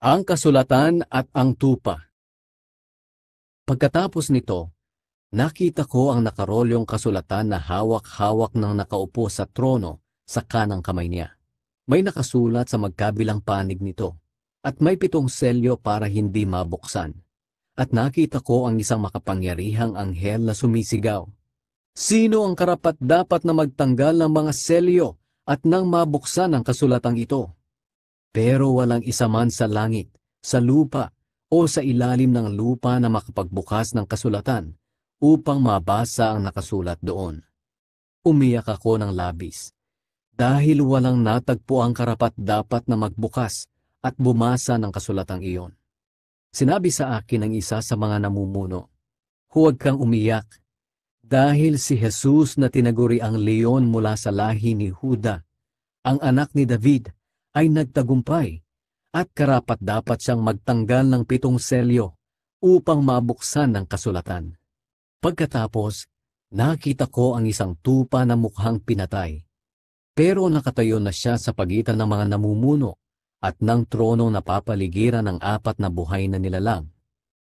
Ang kasulatan at ang tupa. Pagkatapos nito, nakita ko ang nakarolyong kasulatan na hawak-hawak ng nakaupo sa trono sa kanang kamay niya. May nakasulat sa magkabilang panig nito at may pitong selyo para hindi mabuksan. At nakita ko ang isang makapangyarihang anghel na sumisigaw. Sino ang karapat dapat na magtanggal ng mga selyo at nang mabuksan ang kasulatang ito? pero walang isa man sa langit, sa lupa, o sa ilalim ng lupa na makapagbukas ng kasulatan upang mabasa ang nakasulat doon. Umiyak ako ng labis. Dahil walang natagpo ang karapat dapat na magbukas at bumasa ng kasulatang iyon. Sinabi sa akin ng isa sa mga namumuno, Huwag kang umiyak, dahil si Jesus na tinaguri ang leon mula sa lahi ni Huda, ang anak ni David, ay nagtagumpay at karapat dapat siyang magtanggal ng pitong selyo upang mabuksan ng kasulatan. Pagkatapos, nakita ko ang isang tupa na mukhang pinatay. Pero nakatayo na siya sa pagitan ng mga namumuno at ng trono na papaligiran ng apat na buhay na nilalang.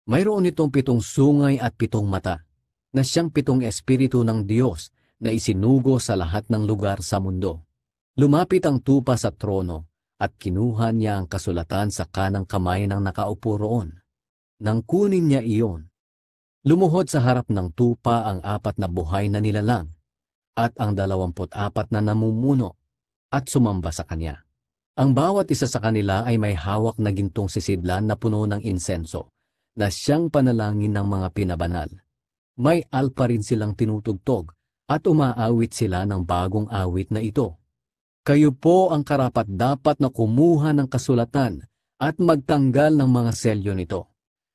Mayroon itong pitong sungay at pitong mata, na siyang pitong espiritu ng Diyos na isinugo sa lahat ng lugar sa mundo. Lumapit ang tupa sa trono, at kinuha niya ang kasulatan sa kanang kamay ng nakaupo roon. Nang kunin niya iyon, lumuhod sa harap ng tupa ang apat na buhay na nilalang, at ang dalawamput-apat na namumuno, at sumamba sa kanya. Ang bawat isa sa kanila ay may hawak na gintong sisidlan na puno ng insenso, na siyang panalangin ng mga pinabanal. May alpa rin silang tinutugtog, at umaawit sila ng bagong awit na ito. Kayo po ang karapat dapat na kumuha ng kasulatan at magtanggal ng mga selyo nito.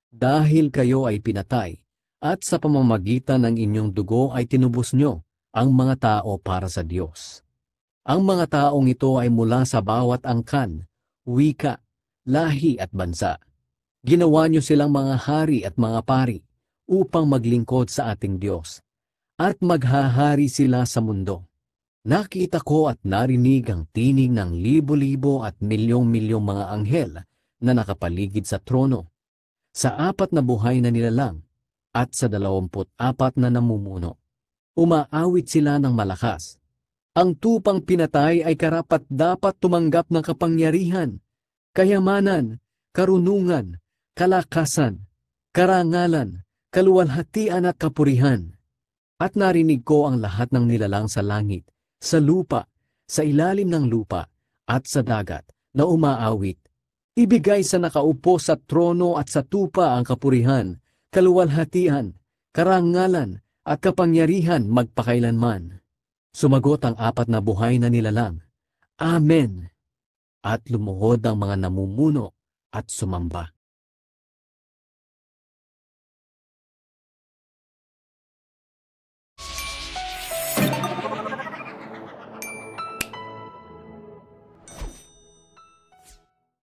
Dahil kayo ay pinatay, at sa pamamagitan ng inyong dugo ay tinubos nyo ang mga tao para sa Diyos. Ang mga taong ito ay mula sa bawat angkan, wika, lahi at bansa. Ginawa nyo silang mga hari at mga pari upang maglingkod sa ating Diyos at maghahari sila sa mundo. Nakita ko at narinig ang tinig ng libo-libo at milyong-milyong mga anghel na nakapaligid sa trono, sa apat na buhay na nilalang, at sa dalawamput apat na namumuno. Umaawit sila ng malakas. Ang tupang pinatay ay karapat dapat tumanggap ng kapangyarihan, kayamanan, karunungan, kalakasan, karangalan, kaluwalhatian at kapurihan. At narinig ko ang lahat ng nilalang sa langit sa lupa, sa ilalim ng lupa, at sa dagat na umaawit. Ibigay sa nakaupo sa trono at sa tupa ang kapurihan, kaluwalhatian, karangalan, at kapangyarihan magpakailanman. Sumagot ang apat na buhay na nilalang, Amen! At lumuhod ang mga namumuno at sumamba.